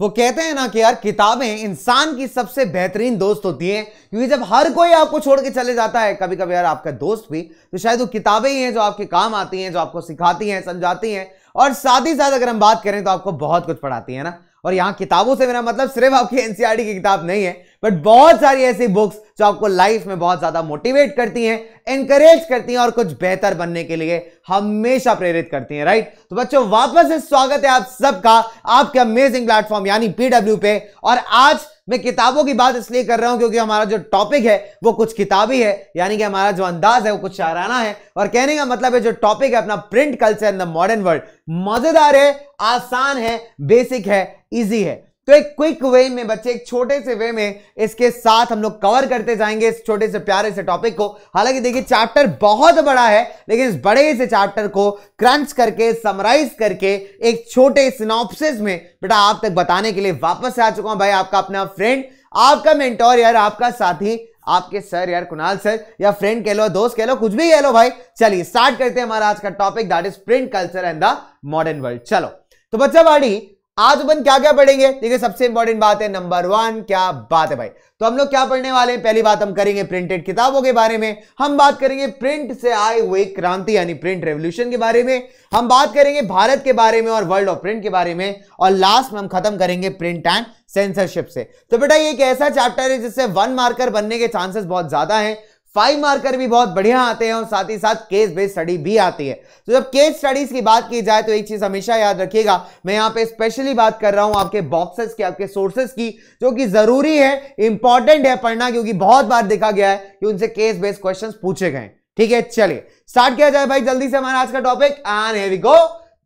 वो कहते हैं ना कि यार किताबें इंसान की सबसे बेहतरीन दोस्त होती हैं क्योंकि जब हर कोई आपको छोड़ के चले जाता है कभी कभी यार आपका दोस्त भी तो शायद वो किताबें ही हैं जो आपके काम आती हैं जो आपको सिखाती हैं समझाती हैं और साथ ही साथ अगर हम बात करें तो आपको बहुत कुछ पढ़ाती है ना और यहाँ किताबों से मेरा मतलब सिर्फ आपकी एनसीआर e की किताब नहीं है बट बहुत सारी ऐसी बुक्स जो आपको लाइफ में बहुत ज्यादा मोटिवेट करती हैं एनकरेज करती हैं और कुछ बेहतर बनने के लिए हमेशा प्रेरित करती हैं राइट तो बच्चों वापस से स्वागत है आप सबका आपके अमेजिंग प्लेटफॉर्म यानी पीडब्ल्यू पे और आज मैं किताबों की बात इसलिए कर रहा हूं क्योंकि हमारा जो टॉपिक है वो कुछ किताबी है यानी कि हमारा जो अंदाज है वो कुछ शाराना है और कहने का मतलब है जो टॉपिक है अपना print culture in the modern world मजेदार है आसान है बेसिक है इजी है तो एक क्विक वे में बच्चे एक छोटे से वे में इसके साथ हम लोग कवर करते जाएंगे इस छोटे से प्यारे से टॉपिक को हालांकि देखिए चैप्टर बहुत बड़ा है लेकिन इस बड़े से चैप्टर को क्रंच करके समराइज करके एक छोटे सिनॉप्सिस में बेटा आप तक बताने के लिए वापस आ चुका हूं भाई आपका अपना फ्रेंड आपका मेंटोर यार आपका साथी आपके सर यार कुणाल सर या फ्रेंड कह लो दोस्त कह लो कुछ भी कह लो भाई चलिए स्टार्ट करते हैं हमारा आज का topic that is print culture and the modern world चलो तो बच्चा बाड़ी आज अपन क्या क्या पढ़ेंगे देखिए सबसे इंपॉर्टेंट बात है नंबर वन क्या बात है भाई तो हम लोग क्या पढ़ने वाले हैं पहली बात हम करेंगे प्रिंटेड किताबों के बारे में हम बात करेंगे प्रिंट से आए हुए क्रांति यानी प्रिंट रेवोल्यूशन के बारे में हम बात करेंगे भारत के बारे में और वर्ल्ड ऑफ प्रिंट के बारे में और लास्ट में हम खत्म करेंगे प्रिंट एंड सेंसरशिप से तो बेटा ये एक ऐसा चैप्टर है जिससे वन मार्कर बनने के चांसेस बहुत ज्यादा है फाइव मार्कर भी बहुत बढ़िया आते हैं और साथ ही साथ केस बेस्ड स्टडी भी आती है तो जब केस स्टडीज की बात की जाए तो एक चीज हमेशा याद रखिएगा मैं यहाँ पे स्पेशली बात कर रहा हूँ आपके बॉक्सेस की आपके सोर्सेस की जो कि जरूरी है इंपॉर्टेंट है पढ़ना क्योंकि बहुत बार देखा गया है कि उनसे केस बेस्ड क्वेश्चन पूछे गए ठीक है चलिए स्टार्ट किया जाए भाई जल्दी से हमारा आज का टॉपिक एंड हेरी गो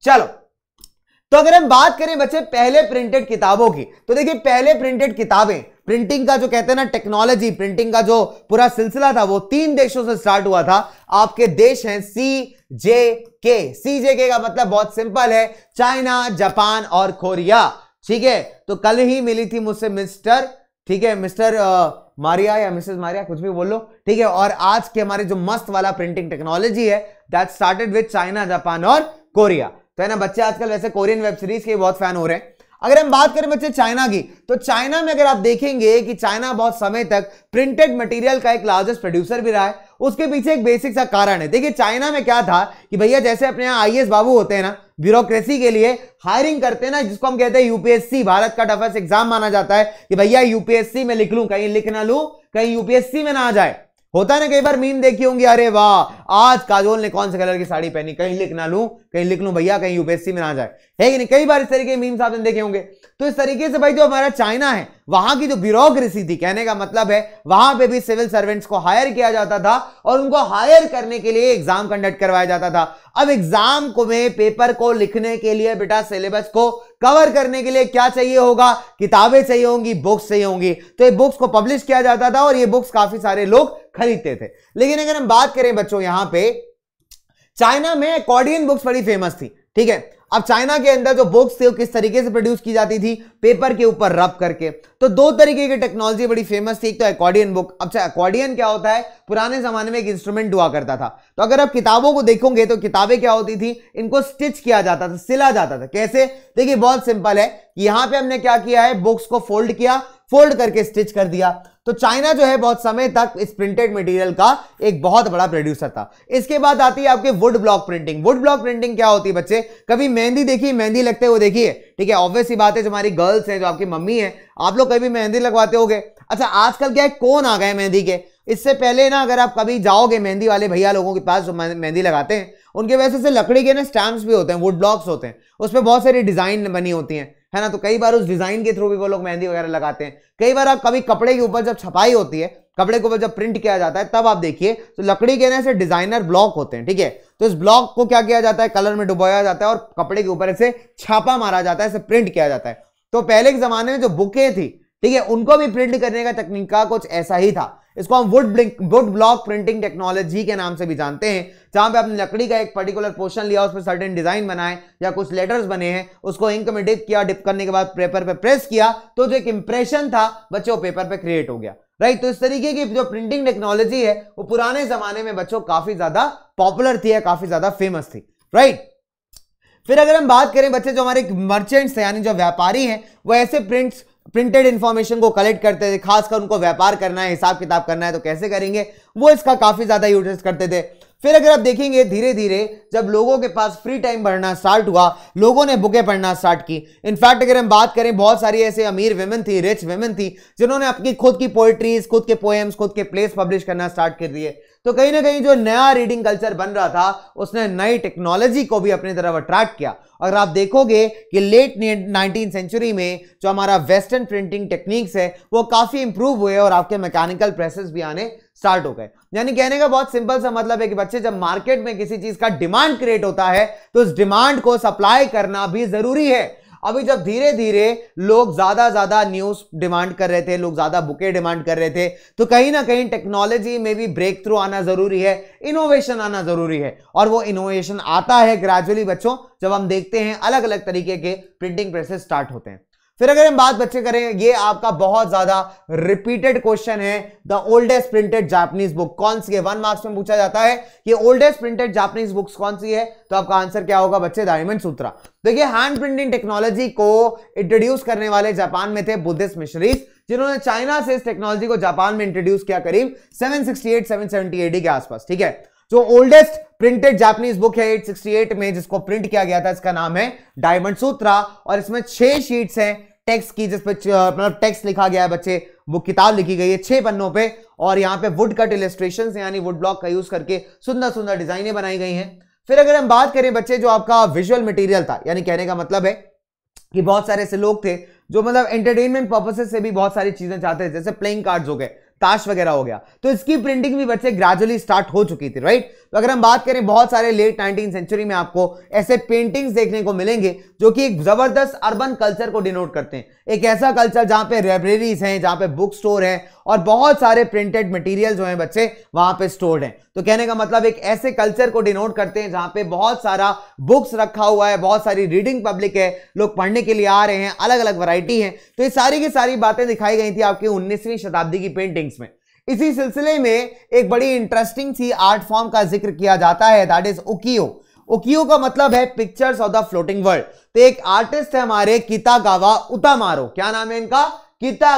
चलो तो अगर हम बात करें बच्चे पहले प्रिंटेड किताबों की तो देखिए पहले प्रिंटेड किताबें प्रिंटिंग का जो कहते हैं ना टेक्नोलॉजी प्रिंटिंग का जो पूरा सिलसिला था वो तीन देशों से स्टार्ट हुआ था आपके देश हैं सी जे के सी जे के का मतलब बहुत सिंपल है चाइना जापान और कोरिया ठीक है तो कल ही मिली थी मुझसे मिस्टर ठीक है मिस्टर मारिया या मिसेस मारिया कुछ भी बोल लो ठीक है और आज के हमारे जो मस्त वाला प्रिंटिंग टेक्नोलॉजी है that started with China Japan और कोरिया तो है ना बच्चे आजकल वैसे कोरियन वेब सीरीज के बहुत फैन हो रहे हैं अगर हम बात करें बच्चे चाइना की तो चाइना में अगर आप देखेंगे कि चाइना बहुत समय तक प्रिंटेड मटेरियल का एक लार्जेस्ट प्रोड्यूसर भी रहा है उसके पीछे एक बेसिक सा कारण है देखिए चाइना में क्या था कि भैया जैसे अपने यहाँ आई बाबू होते हैं ना ब्यूरोक्रेसी के लिए हायरिंग करते हैं ना जिसको हम कहते हैं यूपीएससी भारत का टफेस्ट एग्जाम माना जाता है कि भैया यूपीएससी में लिख लू कहीं लिख ना लू कहीं यूपीएससी में ना आ जाए होता है ना कई बार मीम देखी होंगी अरे वाह आज काजोल ने कौन से कलर की साड़ी पहनी कहीं लिख ना लू कहीं लिख लू भैया कहीं यूपीएससी में ना जाए है कि नहीं कई बार इस तरीके के मीम्स आपने देखे होंगे तो इस तरीके से भाई जो हमारा चाइना है वहां की जो ब्यूरोक्रेसी थी कहने का मतलब है वहां पे भी सिविल सर्वेंट्स को हायर किया जाता था और उनको हायर करने के लिए एग्जाम कंडक्ट करवाया जाता था अब एग्जाम को में पेपर को लिखने के लिए बेटा सिलेबस को कवर करने के लिए क्या चाहिए होगा किताबें चाहिए होंगी बुक्स चाहिए होंगी तो ये बुक्स को पब्लिश किया जाता था और ये बुक्स काफी सारे लोग खरीदते थे लेकिन अगर हम बात करें बच्चों यहां पर चाइना में अकॉर्डियन बुक्स बड़ी फेमस थी ठीक है अब चाइना के अंदर जो बुक्स थे वो किस तरीके से प्रोड्यूस की जाती थी पेपर के ऊपर रब करके तो दो तरीके की टेक्नोलॉजी बड़ी फेमस थी एक तो अकॉर्डियन बुक अब चाहे अकॉर्डियन क्या होता है पुराने जमाने में एक इंस्ट्रूमेंट हुआ करता था तो अगर आप किताबों को देखोगे तो किताबें क्या होती थी इनको स्टिच किया जाता था सिला जाता था कैसे देखिए बहुत सिंपल है यहां पर हमने क्या किया है बुक्स को फोल्ड किया फोल्ड करके स्टिच कर दिया तो चाइना जो है बहुत समय तक इस प्रिंटेड मटेरियल का एक बहुत बड़ा प्रोड्यूसर था इसके बाद आती है आपके wood block printing wood block printing क्या होती है बच्चे कभी मेहंदी देखिए मेहंदी लगते हुए देखिए ठीक है ऑब्वियस ही बात है जो हमारी गर्ल्स हैं जो आपकी मम्मी है आप लोग कभी मेहंदी लगवाते हो अच्छा आजकल क्या है कौन आ गए मेहंदी के इससे पहले ना अगर आप कभी जाओगे मेहंदी वाले भैया लोगों के पास जो मेहंदी लगाते हैं उनके वैसे से लकड़ी के ना स्टैम्प भी होते हैं वुड ब्लॉक्स होते हैं उसमें बहुत सारी डिजाइन बनी होती हैं है ना तो कई बार उस डिजाइन के थ्रू भी वो लोग मेहंदी वगैरह लगाते हैं कई बार आप कभी कपड़े के ऊपर जब छपाई होती है कपड़े के ऊपर जब प्रिंट किया जाता है तब आप देखिए तो लकड़ी के ना ऐसे डिजाइनर ब्लॉक होते हैं ठीक है तो इस ब्लॉक को क्या किया जाता है कलर में डुबोया जाता है और कपड़े के ऊपर ऐसे छापा मारा जाता है ऐसे प्रिंट किया जाता है तो पहले के जमाने में जो बुके थी ठीक है उनको भी प्रिंट करने का तकनीका कुछ ऐसा ही था इसको हम wood block wood block printing technology के नाम से भी जानते हैं जहां पे आपने लकड़ी का एक पर्टिकुलर पोर्शन लिया उस पर सर्टेन डिजाइन बनाए या कुछ लेटर्स बने हैं उसको इंक में डिप किया डिप करने के बाद पेपर पे प्रेस किया तो जो एक इंप्रेशन था बच्चों पेपर पे क्रिएट हो गया राइट तो इस तरीके की जो प्रिंटिंग टेक्नोलॉजी है वो पुराने जमाने में बच्चों काफी ज्यादा पॉपुलर थी या काफी ज्यादा फेमस थी राइट फिर अगर हम बात करें बच्चे जो हमारे मर्चेंट्स हैं यानी जो व्यापारी हैं वो ऐसे प्रिंट्स प्रिंटेड इंफॉर्मेशन को कलेक्ट करते थे खासकर उनको व्यापार करना है हिसाब किताब करना है तो कैसे करेंगे वो इसका काफ़ी ज़्यादा यूटिलाइज करते थे फिर अगर आप देखेंगे धीरे धीरे जब लोगों के पास फ्री टाइम बढ़ना स्टार्ट हुआ लोगों ने बुकें पढ़ना स्टार्ट की इनफैक्ट अगर हम बात करें बहुत सारी ऐसे अमीर वेमन थी रिच वेमन थी जिन्होंने अपनी खुद की पोइट्रीज खुद के पोएम्स खुद के प्लेस पब्लिश करना स्टार्ट कर दिए तो कहीं ना कहीं जो नया रीडिंग कल्चर बन रहा था उसने नई टेक्नोलॉजी को भी अपनी तरफ अट्रैक्ट किया अगर आप देखोगे कि लेट नाइनटीन सेंचुरी में जो हमारा वेस्टर्न प्रिंटिंग टेक्निक्स है वो काफ़ी इंप्रूव हुए और आपके मैकेनिकल प्रेसेस भी आने स्टार्ट हो गए यानी कहने का बहुत सिंपल सा मतलब है कि बच्चे जब मार्केट में किसी चीज का डिमांड क्रिएट होता है तो उस डिमांड को सप्लाई करना भी जरूरी है अभी जब धीरे धीरे लोग ज्यादा ज्यादा न्यूज डिमांड कर रहे थे लोग ज्यादा बुके डिमांड कर रहे थे तो कहीं ना कहीं टेक्नोलॉजी में भी ब्रेक थ्रू आना जरूरी है इनोवेशन आना जरूरी है और वो इनोवेशन आता है ग्रेजुअली बच्चों जब हम देखते हैं अलग अलग तरीके के प्रिंटिंग प्रेसेस स्टार्ट होते हैं फिर अगर हम बात बच्चे करें ये आपका बहुत ज्यादा रिपीटेड क्वेश्चन है the oldest printed Japanese book कौन सी है वन मार्क्स में पूछा जाता है कि ओल्डेस्ट प्रिंटेड जापानीज बुक्स कौन सी है तो आपका आंसर क्या होगा बच्चे डायमंड सूत्रा देखिए हैंड प्रिंटिंग टेक्नोलॉजी को इंट्रोड्यूस करने वाले जापान में थे बुद्धिस्ट मिशनरीज जिन्होंने चाइना से इस टेक्नोलॉजी को जापान में इंट्रोड्यूस किया करीब सेवन सेवेंटी एडी के आसपास ठीक है जो ओल्डेस्ट प्रिंटेड जापानीज बुक है 868 में जिसको प्रिंट किया गया था इसका नाम है डायमंड सूत्रा और इसमें छह शीट्स हैं टेक्स की जिसपे मतलब टेक्स लिखा गया है बच्चे वो किताब लिखी गई है छह पन्नों पे और यहाँ पे वुड कट इलेस्ट्रेशन यानी वुड ब्लॉक का यूज करके सुंदर सुंदर डिजाइने बनाई गई है फिर अगर हम बात करें बच्चे जो आपका विजुअल मटीरियल था यानी कहने का मतलब है कि बहुत सारे ऐसे लोग थे जो मतलब एंटरटेनमेंट पर्पसेस से भी बहुत सारी चीजें चाहते थे जैसे प्लेइंग कार्ड्स हो गए ताश वगैरह हो गया तो इसकी प्रिंटिंग भी बच्चे ग्रेजुअली स्टार्ट हो चुकी थी राइट तो अगर हम बात करें बहुत सारे लेट नाइनटीन सेंचुरी में आपको ऐसे पेंटिंग्स देखने को मिलेंगे जो कि एक जबरदस्त अर्बन कल्चर को डिनोट करते हैं एक ऐसा कल्चर जहाँ पे लाइब्रेरीज हैं जहाँ पे बुक स्टोर हैं और बहुत सारे प्रिंटेड मटेरियल जो हैं बच्चे वहाँ पे स्टोर्ड हैं तो कहने का मतलब एक ऐसे कल्चर को डिनोट करते हैं जहाँ पे बहुत सारा बुक्स रखा हुआ है बहुत सारी रीडिंग पब्लिक है लोग पढ़ने के लिए आ रहे हैं अलग अलग वैरायटी है तो ये सारी की सारी बातें दिखाई गई थी आपकी उन्नीसवीं शताब्दी की पेंटिंग्स में इसी सिलसिले में एक बड़ी इंटरेस्टिंग सी आर्ट फॉर्म का जिक्र किया जाता है दैट इज उकियो ओकियो का मतलब है pictures of the floating world तो एक आर्टिस्ट है हमारे उता मारो क्या नाम है इनका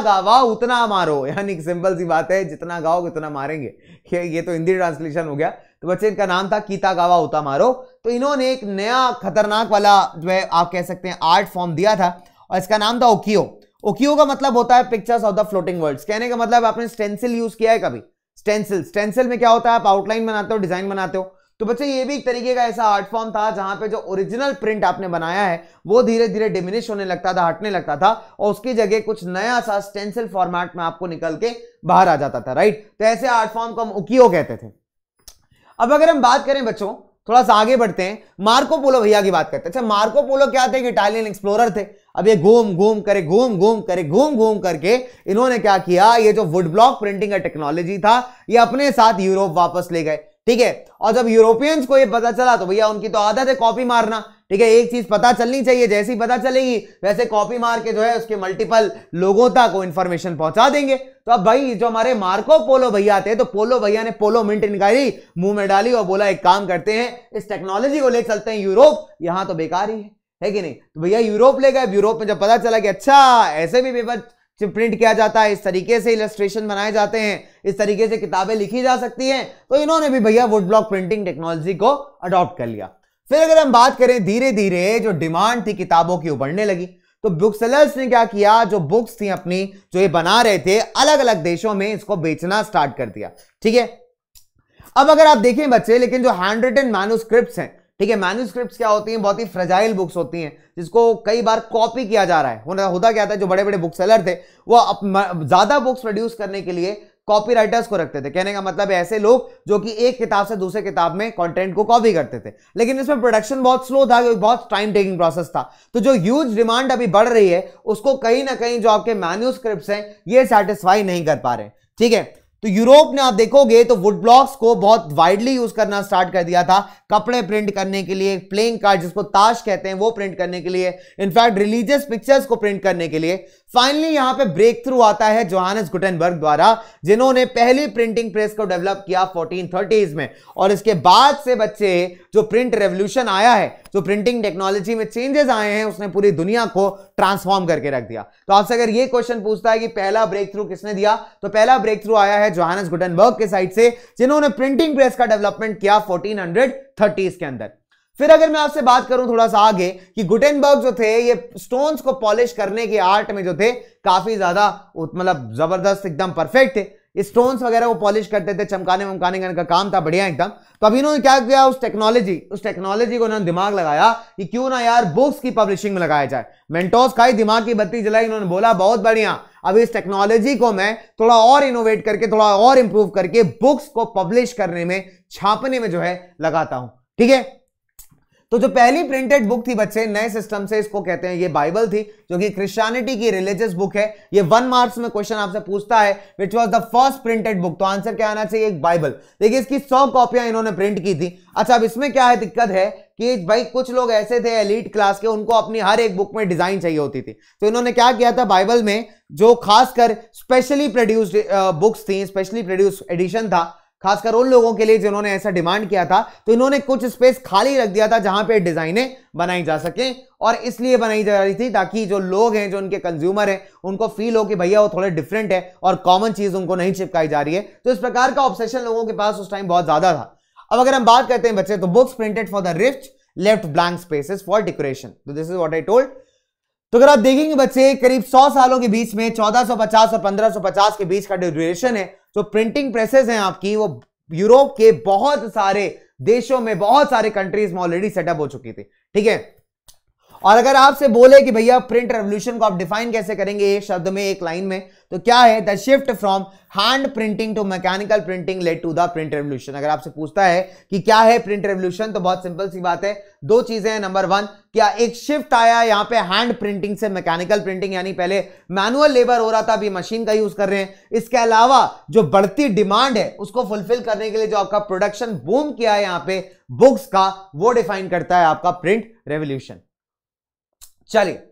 गावा उतना मारो यानी सिंपल सी बात है जितना गाओगे उतना मारेंगे ये, ये तो हिंदी ट्रांसलेशन हो गया तो बच्चे इनका नाम था कितागावा मारो तो इन्होंने एक नया खतरनाक वाला जो है आप कह सकते हैं आर्ट फॉर्म दिया था और इसका नाम था ओकियो ओकियो का मतलब होता है pictures of the floating world कहने का मतलब आपने स्टेंसिल यूज किया है कभी स्टेंसिल स्टेंसिल में क्या होता है आप आउटलाइन बनाते हो डिजाइन बनाते हो तो बच्चे ये भी एक तरीके का ऐसा आर्ट फॉर्म था जहां पे जो ओरिजिनल प्रिंट आपने बनाया है वो धीरे धीरे डिमिनिश होने लगता था हटने लगता था और उसकी जगह कुछ नया सा स्टेंसिल फॉर्मेट में आपको निकल के बाहर आ जाता था राइट तो ऐसे आर्ट फॉर्म को हम उकियो कहते थे अब अगर हम बात करें बच्चों थोड़ा सा आगे बढ़ते हैं मार्को पोलो भैया की बात करते हैं अच्छा मार्को पोलो क्या थे कि इटालियन एक्सप्लोरर थे अब ये घूम घूम करे घूम घूम करे घूम घूम करके इन्होंने क्या किया ये जो वुड ब्लॉक प्रिंटिंग का टेक्नोलॉजी था ये अपने साथ यूरोप वापस ले गए ठीक है और जब यूरोपियंस को ये पता चला तो भैया उनकी तो आदत है कॉपी मारना ठीक है एक चीज पता चलनी चाहिए जैसी पता चलेगी वैसे कॉपी मार के जो है उसके मल्टीपल लोगों तक वो इन्फॉर्मेशन पहुंचा देंगे तो अब भाई जो हमारे मार्को पोलो भैया थे तो पोलो भैया ने पोलो मिंट इनकारी मुंह में डाली और बोला एक काम करते हैं इस टेक्नोलॉजी को ले चलते हैं यूरोप यहां तो बेकार ही है है कि नहीं तो भैया यूरोप ले गए यूरोप में जब पता चला कि अच्छा ऐसे भी पेपर प्रिंट किया जाता है इस तरीके से इलस्ट्रेशन बनाए जाते हैं इस तरीके से किताबें लिखी जा सकती हैं तो इन्होंने भी भैया वुड ब्लॉक प्रिंटिंग टेक्नोलॉजी को अडॉप्ट कर लिया फिर अगर हम बात करें धीरे धीरे जो डिमांड थी किताबों की उभरने लगी तो बुक सेलर्स ने क्या किया जो बुक्स थी अपनी जो ये बना रहे थे अलग अलग देशों में इसको बेचना स्टार्ट कर दिया ठीक है अब अगर आप देखें बच्चे लेकिन जो हैंड रिटन मैनुस्क्रिप्ट हैं ठीक है मैन्यूस्क्रिप्ट क्या होती हैं बहुत ही फ्रेजाइल बुक्स होती हैं जिसको कई बार कॉपी किया जा रहा है होना होता क्या था जो बड़े बड़े बुक सेलर थे वो ज़्यादा बुक्स प्रोड्यूस करने के लिए कॉपी राइटर्स को रखते थे कहने का मतलब ऐसे लोग जो कि एक किताब से दूसरे किताब में कंटेंट को कॉपी करते थे लेकिन इसमें प्रोडक्शन बहुत स्लो था क्योंकि बहुत टाइम टेकिंग प्रोसेस था तो जो ह्यूज डिमांड अभी बढ़ रही है उसको कहीं ना कहीं जो आपके मैन्यूस्क्रिप्ट हैं ये सेटिस्फाई नहीं कर पा रहे ठीक है तो यूरोप ने आप देखोगे तो वुड ब्लॉक्स को बहुत वाइडली यूज करना स्टार्ट कर दिया था कपड़े प्रिंट करने के लिए प्लेइंग कार्ड जिसको ताश कहते हैं वो प्रिंट करने के लिए इनफैक्ट रिलीजियस पिक्चर्स को प्रिंट करने के लिए फाइनली यहां पे ब्रेक थ्रू आता है जोहानस गुटनबर्ग द्वारा जिन्होंने पहली प्रिंटिंग प्रेस को डेवलप किया फोर्टीन में और इसके बाद से बच्चे जो प्रिंट रेवल्यूशन आया है जो प्रिंटिंग टेक्नोलॉजी में चेंजेस आए हैं उसने पूरी दुनिया को ट्रांसफॉर्म करके रख दिया तो आपसे अगर ये क्वेश्चन पूछता है कि पहला ब्रेक थ्रू किसने दिया तो पहला ब्रेक थ्रू आया है जोहानस गुटनबर्ग के साइड से जिन्होंने प्रिंटिंग प्रेस का डेवलपमेंट किया 1430s के अंदर फिर अगर मैं आपसे बात करूं थोड़ा सा आगे कि गुटेनबर्ग जो थे ये स्टोन्स को पॉलिश करने के आर्ट में जो थे काफी ज्यादा मतलब जबरदस्त एकदम परफेक्ट थे स्टोन्स वगैरह वो पॉलिश करते थे चमकाने वमकाने का काम था बढ़िया एकदम तो अभी इन्होंने क्या किया उस टेक्नोलॉजी उस टेक्नोलॉजी को इन्होंने दिमाग लगाया कि क्यों ना यार बुक्स की पब्लिशिंग में लगाया जाए मेंटोस का ही दिमाग की बत्ती जलाई इन्होंने बोला बहुत बढ़िया अभी इस टेक्नोलॉजी को मैं थोड़ा और इनोवेट करके थोड़ा और इंप्रूव करके बुक्स को पब्लिश करने में छापने में जो है लगाता हूं ठीक है तो जो पहली प्रिंटेड बुक थी बच्चे नए सिस्टम से इसको कहते हैं ये बाइबल थी जो कि क्रिश्चियनिटी की रिलीजियस बुक है ये वन मार्क्स में क्वेश्चन आपसे पूछता है which was the first printed book तो आंसर क्या आना चाहिए एक बाइबल देखिए इसकी सौ कॉपियां इन्होंने प्रिंट की थी अच्छा अब इसमें क्या है दिक्कत है कि भाई कुछ लोग ऐसे थे एलिट क्लास के उनको अपनी हर एक बुक में डिजाइन चाहिए होती थी तो इन्होंने क्या किया था बाइबल में जो खासकर स्पेशली प्रोड्यूस्ड बुक्स थी स्पेशली प्रोड्यूस एडिशन था खासकर उन लोगों के लिए जिन्होंने ऐसा डिमांड किया था तो इन्होंने कुछ स्पेस खाली रख दिया था जहां पे डिजाइनें बनाई जा सकें और इसलिए बनाई जा रही थी ताकि जो लोग हैं जो उनके कंज्यूमर हैं उनको फील हो कि भैया वो थोड़े डिफरेंट है और कॉमन चीज उनको नहीं चिपकाई जा रही है तो इस प्रकार का ऑब्सेशन लोगों के पास उस टाइम बहुत ज्यादा था अब अगर हम बात करते हैं बच्चे तो बुक्स प्रिंटेड फॉर द रिफ्ट left blank spaces for decoration तो this is what I told तो अगर आप देखेंगे बच्चे करीब 100 सालों के बीच में 1450 और 1550 के बीच का ड्यूरेशन है जो प्रिंटिंग प्रेसेस हैं आपकी वो यूरोप के बहुत सारे देशों में बहुत सारे कंट्रीज में ऑलरेडी सेटअप हो चुकी थी ठीक है और अगर आपसे बोले कि भैया प्रिंट रेवोल्यूशन को आप डिफाइन कैसे करेंगे एक शब्द में एक लाइन में तो क्या है the shift from hand printing to mechanical printing led to the print revolution अगर आपसे पूछता है कि क्या है प्रिंट रेवल्यूशन तो बहुत सिंपल सी बात है दो चीजें हैं नंबर वन क्या एक शिफ्ट आया यहां पे हैंड प्रिंटिंग से मैकेनिकल प्रिंटिंग यानी पहले मैनुअल लेबर हो रहा था अभी मशीन का यूज कर रहे हैं इसके अलावा जो बढ़ती डिमांड है उसको फुलफिल करने के लिए जो आपका प्रोडक्शन बूम किया है यहां पर बुक्स का वो डिफाइन करता है आपका प्रिंट रेवल्यूशन चलिए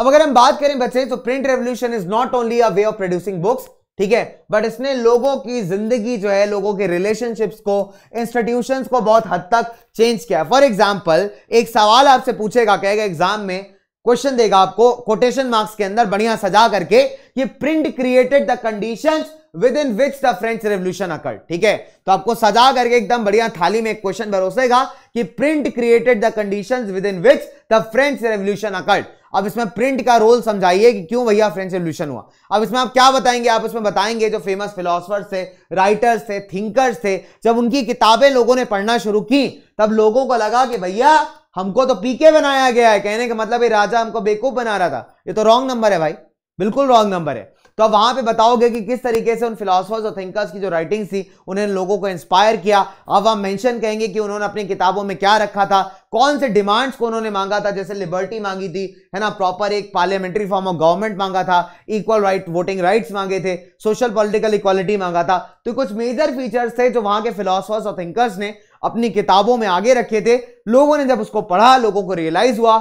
अब अगर हम बात करें बच्चे तो print revolution is not only a way of producing books ठीक है बट इसने लोगों की जिंदगी जो है लोगों के रिलेशनशिप्स को इंस्टीट्यूशंस को बहुत हद तक चेंज किया फॉर एग्जाम्पल एक सवाल आपसे पूछेगा कहेगा एग्जाम में क्वेश्चन देगा आपको कोटेशन मार्क्स के अंदर बढ़िया सजा करके ये print created the condition within which the French revolution occurred ठीक है तो आपको सजा करके एकदम बढ़िया थाली में एक क्वेश्चन भरोसेगा कि print created the condition within which the French revolution occurred अब इसमें प्रिंट का रोल समझाइए कि क्यों भैया फ्रेंच रेवल्यूशन हुआ अब इसमें आप क्या बताएंगे आप इसमें बताएंगे जो फेमस फिलोसफर्स थे राइटर्स थे थिंकर्स थे जब उनकी किताबें लोगों ने पढ़ना शुरू की तब लोगों को लगा कि भैया हमको तो पीके बनाया गया है कहने का मतलब ये राजा हमको बेकूफ बना रहा था ये तो रॉन्ग नंबर है भाई बिल्कुल रॉन्ग नंबर है तो अब वहां पे बताओगे कि किस तरीके से उन फिलोसफर्स और थिंकर्स की जो राइटिंग थी उन्होंने लोगों को इंस्पायर किया अब हम मेंशन कहेंगे कि उन्होंने अपनी किताबों में क्या रखा था कौन से डिमांड्स को उन्होंने मांगा था जैसे लिबर्टी मांगी थी है ना प्रॉपर एक पार्लियामेंट्री फॉर्म ऑफ गवर्नमेंट मांगा था इक्वल राइट वोटिंग राइट्स मांगे थे सोशल पॉलिटिकल इक्वालिटी मांगा था तो कुछ मेजर फीचर्स थे जो वहां के फिलोसफर्स और थिंकर्स ने अपनी किताबों में आगे रखे थे लोगों ने जब उसको पढ़ा लोगों को रियलाइज हुआ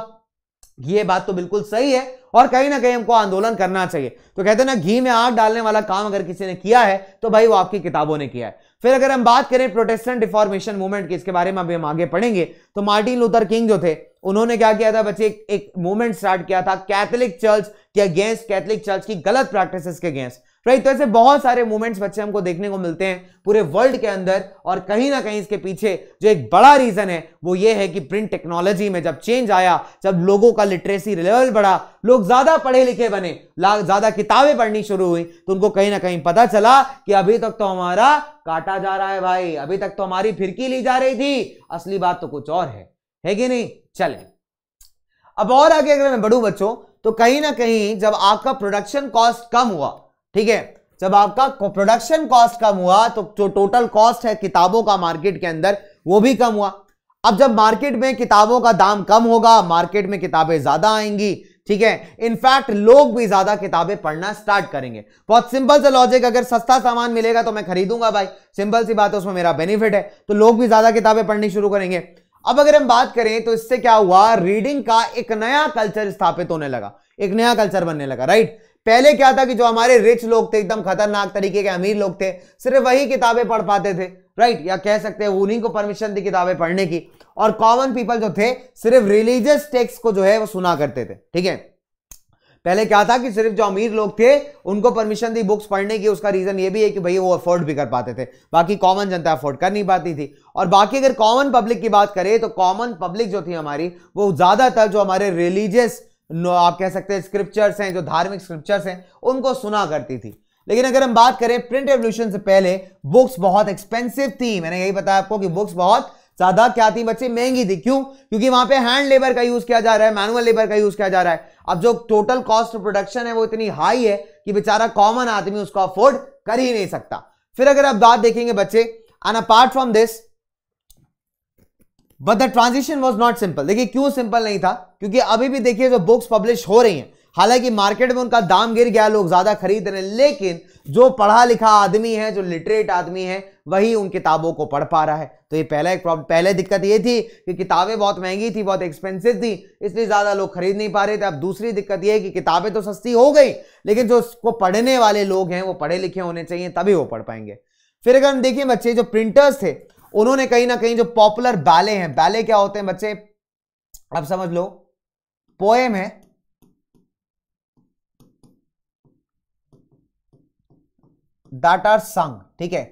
ये बात तो बिल्कुल सही है और कहीं ना कहीं हमको आंदोलन करना चाहिए तो कहते हैं ना घी में आग डालने वाला काम अगर किसी ने किया है तो भाई वो आपकी किताबों ने किया है फिर अगर हम बात करें प्रोटेस्टेंट डिफॉर्मेशन मूवमेंट की इसके बारे में अभी हम आगे पढ़ेंगे तो मार्टिन लूथर किंग जो थे उन्होंने क्या किया था बच्चे एक, मूवमेंट स्टार्ट किया था कैथलिक चर्च के अगेंस्ट कैथलिक चर्च की गलत प्रैक्टिस के अगेंस्ट राइट तो ऐसे बहुत सारे मूवमेंट्स बच्चे हमको देखने को मिलते हैं पूरे वर्ल्ड के अंदर और कहीं ना कहीं इसके पीछे जो एक बड़ा रीजन है वो ये है कि प्रिंट टेक्नोलॉजी में जब चेंज आया जब लोगों का लिटरेसी लेवल बढ़ा लोग ज्यादा पढ़े लिखे बने ज्यादा किताबें पढ़नी शुरू हुई तो उनको कहीं ना कहीं पता चला कि अभी तक तो हमारा काटा जा रहा है भाई अभी तक तो हमारी फिरकी ली जा रही थी असली बात तो कुछ और है है कि नहीं चले अब और आगे अगर मैं बढ़ू बच्चों तो कहीं ना कहीं जब आपका प्रोडक्शन कॉस्ट कम हुआ ठीक है जब आपका प्रोडक्शन कॉस्ट कम हुआ तो जो टोटल कॉस्ट है किताबों का मार्केट के अंदर वो भी कम हुआ अब जब मार्केट में किताबों का दाम कम होगा मार्केट में किताबें ज्यादा आएंगी ठीक है इनफैक्ट लोग भी ज्यादा किताबें पढ़ना स्टार्ट करेंगे बहुत सिंपल सा लॉजिक अगर सस्ता सामान मिलेगा तो मैं खरीदूंगा भाई सिंपल सी बात है उसमें मेरा बेनिफिट है तो लोग भी ज्यादा किताबें पढ़नी शुरू करेंगे अब अगर हम बात करें तो इससे क्या हुआ रीडिंग का एक नया कल्चर स्थापित होने लगा एक नया कल्चर बनने लगा राइट right? पहले क्या था कि जो हमारे रिच लोग थे एकदम खतरनाक तरीके के अमीर लोग थे सिर्फ वही किताबें पढ़ पाते थे राइट या कह सकते हैं उन्हीं को परमिशन दी किताबें पढ़ने की और कॉमन पीपल जो थे सिर्फ रिलीजियस टेक्स्ट को जो है वो सुना करते थे ठीक है पहले क्या था कि सिर्फ जो अमीर लोग थे उनको परमिशन दी बुक्स पढ़ने की उसका रीजन ये भी है कि भाई वो अफोर्ड भी कर पाते थे बाकी कॉमन जनता अफोर्ड कर नहीं पाती थी और बाकी अगर कॉमन पब्लिक की बात करें तो कॉमन पब्लिक जो थी हमारी वो ज्यादातर जो हमारे रिलीजियस नो आप कह सकते हैं स्क्रिप्चर्स हैं जो धार्मिक स्क्रिप्चर्स हैं उनको सुना करती थी लेकिन अगर हम बात करें प्रिंट रेवल्यूशन से पहले बुक्स बहुत एक्सपेंसिव थी मैंने यही बताया आपको कि बुक्स बहुत ज्यादा क्या थी बच्चे महंगी थी क्यों क्योंकि वहां पे हैंड लेबर का यूज किया जा रहा है मैनुअल लेबर का यूज किया जा रहा है अब जो टोटल कॉस्ट प्रोडक्शन है वो इतनी हाई है कि बेचारा कॉमन आदमी उसको अफोर्ड कर ही नहीं सकता फिर अगर आप बात देखेंगे बच्चे and apart from this but the transition was not simple देखिए क्यों सिंपल नहीं था क्योंकि अभी भी देखिए जो बुक्स पब्लिश हो रही हैं हालांकि मार्केट में उनका दाम गिर गया लोग ज्यादा खरीद रहे लेकिन जो पढ़ा लिखा आदमी है जो लिटरेट आदमी है वही उन किताबों को पढ़ पा रहा है तो ये पहला एक प्रॉब्लम पहले दिक्कत ये थी कि किताबें बहुत महंगी थी बहुत एक्सपेंसिव थी इसलिए ज़्यादा लोग खरीद नहीं पा रहे थे अब दूसरी दिक्कत ये है कि किताबें तो सस्ती हो गई लेकिन जो उसको पढ़ने वाले लोग हैं वो पढ़े लिखे होने चाहिए तभी वो पढ़ पाएंगे फिर अगर हम देखिए बच्चे जो प्रिंटर्स थे उन्होंने कहीं ना कहीं जो पॉपुलर बैले हैं बैले क्या होते हैं बच्चे अब समझ लो पोएम है दैट आर संग ठीक है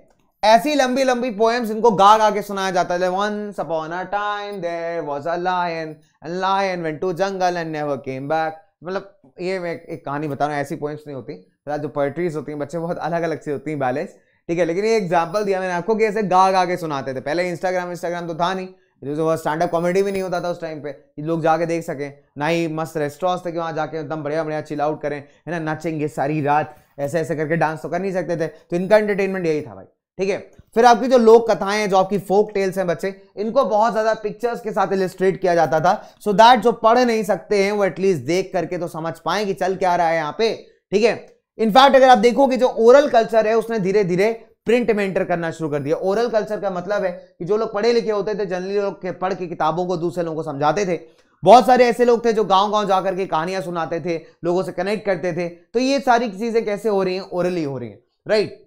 ऐसी लंबी लंबी पोएम्स इनको गा गा के सुनाया जाता है once upon a time there was a lion and lion went to jungle and never came back मतलब ये मैं एक कहानी बता रहा हूँ ऐसी पोएम्स नहीं होती जो पोएट्रीज होती हैं बच्चे बहुत अलग अलग सी होती हैं बैलेंस ठीक है लेकिन ये एग्जाम्पल दिया मैंने आपको कैसे गा गा के सुनाते थे पहले इंस्टाग्राम इंस्टाग्राम तो था नहीं जो स्टैंड अप कॉमेडी भी नहीं होता था उस टाइम पे लोग जाके देख सकें ना ही मस्त रेस्टोरेंट्स थे कि वहाँ जाके एकदम बढ़िया बढ़िया चिल आउट करें है ना नचेंगे सारी रात ऐसे ऐसे करके डांस तो कर नहीं सकते थे तो इनका एंटरटेनमेंट यही था भाई ठीक है फिर आपकी जो लोक कथाएं हैं जो आपकी फोक टेल्स हैं बच्चे इनको बहुत ज्यादा पिक्चर्स के साथ इलिस्ट्रेट किया जाता था सो so दैट जो पढ़ नहीं सकते हैं वो एटलीस्ट देख करके तो समझ पाए कि चल क्या रहा है यहाँ पे ठीक है इनफैक्ट अगर आप देखोगे जो ओरल कल्चर है उसने धीरे धीरे प्रिंट में एंटर करना शुरू कर दिया ओरल कल्चर का मतलब है कि जो लोग पढ़े लिखे होते थे जनरली लोग के पढ़ के किताबों को दूसरे लोगों को समझाते थे बहुत सारे ऐसे लोग थे जो गांव गांव जाकर के कहानियां सुनाते थे लोगों से कनेक्ट करते थे तो ये सारी चीजें कैसे हो रही हैं ओरली हो रही हैं राइट